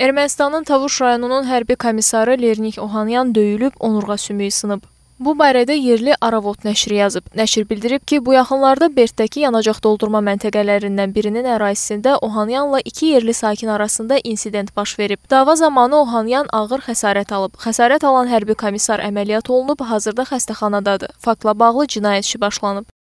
Ermənistanın Tavuş rayonunun hərbi komissarı Lernik Ohanyan döyülüb, onurğa sümüyü sınıb. Bu barədə yerli Aravot nəşri yazıb. Nəşr bildirib ki, bu yaxınlarda Bertdəki yanacaq doldurma məntəqələrindən birinin ərazisində Ohanyanla iki yerli sakin arasında insident baş verib. Dava zamanı Ohanyan ağır xəsarət alıb. Xəsarət alan hərbi komissar əməliyyat olunub, hazırda xəstəxanadadır. Faktla bağlı cinayət işi başlanıb.